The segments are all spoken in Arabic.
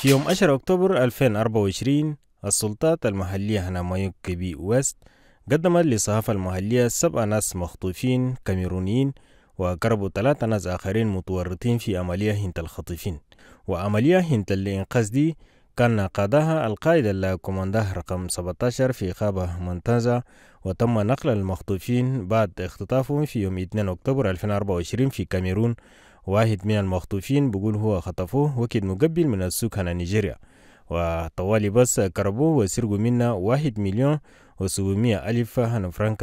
في يوم 10 أكتوبر 2024 السلطات المحلية هنا مايوك كبي ويست قدمت للصحافة المحلية سبع ناس مخطوفين كاميرونيين وقربوا ثلاثة ناس آخرين متورطين في عملية هنت الخطفين وعملية هنت الإنقاذ دي كان قادها القائد اللاكومانده رقم 17 في غابة منتزة وتم نقل المخطوفين بعد اختطافهم في يوم 2 أكتوبر 2024 في كاميرون واحد من المخطوفين بقول هو خطفوه وكد مقبل من السكان نيجيريا وطوالي بس كربوه وسرقوا منا واحد مليون وسبعمية ألف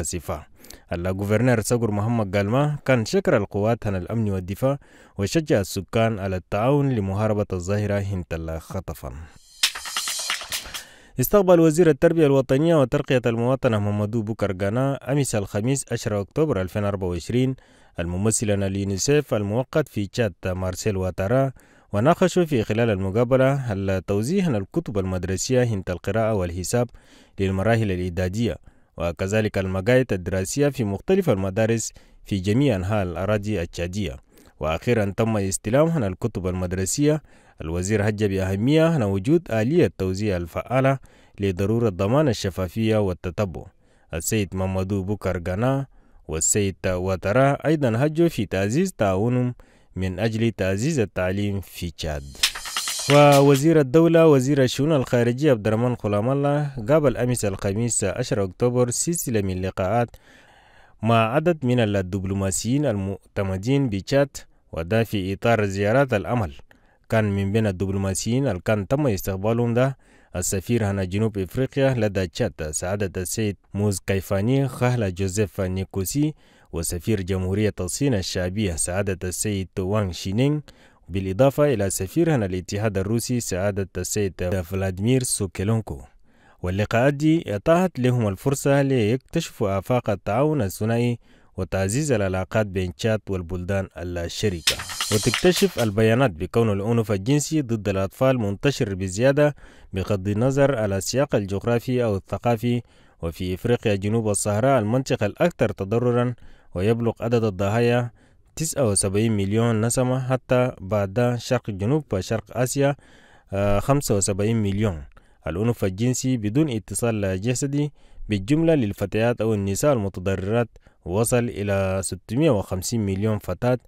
سيفا على الجوفرنر سقر محمد قالما كان شكر القوات عن الأمن والدفاع وشجع السكان على التعاون لمحاربة الظاهرة هنتلا خطفا استقبل وزير التربية الوطنية وترقية المواطنة محمد بكر غانا أمس الخميس 10 أكتوبر 2024 الممثل لليونيسيف المؤقت في تشاد مارسيل واتارا وناقشوا في خلال المقابلة هل توزيع الكتب المدرسية هند القراءة والحساب للمراحل الإعدادية وكذلك المقاعد الدراسية في مختلف المدارس في جميع أنحاء الأراضي التشادية وأخيرا تم استلام عن الكتب المدرسية الوزير هج بأهمية عن وجود آلية توزيع الفعالة لضرورة ضمان الشفافية والتتبع السيد مامدو بوكر جانا والسيد وتراه أيضا هجوا في تعزيز تعاونهم من أجل تعزيز التعليم في تشاد ووزير الدولة وزير الشؤون الخارجية عبد الرحمن غلام الله قابل أمس الخميس 10 أكتوبر سلسلة من لقاءات مع عدد من الدبلوماسيين المؤتمدين بتشاد وده في إطار زيارات الأمل كان من بين الدبلوماسيين اللي كان تم استقبالهم ده السفير هنا جنوب إفريقيا لدى تشاد سعادة السيد موز كيفاني خهلة جوزيف نيكوسي وسفير جمهورية الصين الشعبية سعادة السيد وانغ شينينغ بالإضافة إلى سفير هنا الاتحاد الروسي سعادة السيد فلاديمير سوكيلونكو واللقاءات دي أعطت لهم الفرصة ليكتشفوا آفاق التعاون الثنائي وتعزيز العلاقات بين تشاد والبلدان الشريكة وتكتشف البيانات بكون العنف الجنسي ضد الأطفال منتشر بزيادة بغض النظر على السياق الجغرافي أو الثقافي وفي إفريقيا جنوب الصحراء المنطقة الأكثر تضررا ويبلغ عدد الضحايا 79 مليون نسمة حتى بعد شرق جنوب وشرق آسيا 75 آه، مليون العنف الجنسي بدون اتصال جسدي بالجملة للفتيات أو النساء المتضررات وصل إلى 650 مليون فتاة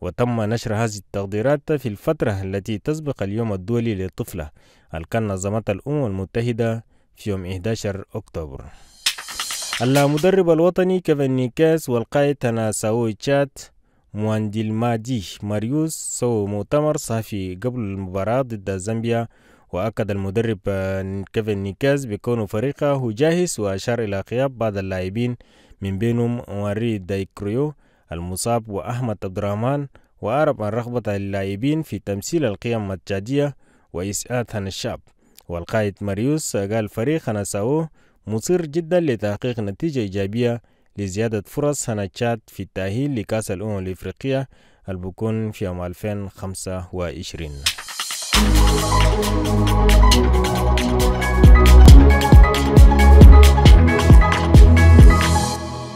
وتم نشر هذه التقديرات في الفترة التي تسبق اليوم الدولي للطفلة الكن كان الأمم المتحدة في يوم 11 أكتوبر المدرب الوطني كيفن نيكاس والقائد تناساوي تشات مواندي المادي ماريوس سووا مؤتمر صحفي قبل المباراة ضد زامبيا وأكد المدرب آه، كيفن نيكاز بكون فريقه جاهز وأشار إلى غياب بعض اللاعبين من بينهم ماري دايكريو المصاب وأحمد عبد الرحمن وأعرب عن رغبة اللاعبين في تمثيل القيم التجارية وإسعاد الشعب والقائد ماريوس قال فريق نساو مصر جدا لتحقيق نتيجة إيجابية لزيادة فرص هنتشات في التأهيل لكأس الأمم الإفريقية البكون في عام 2025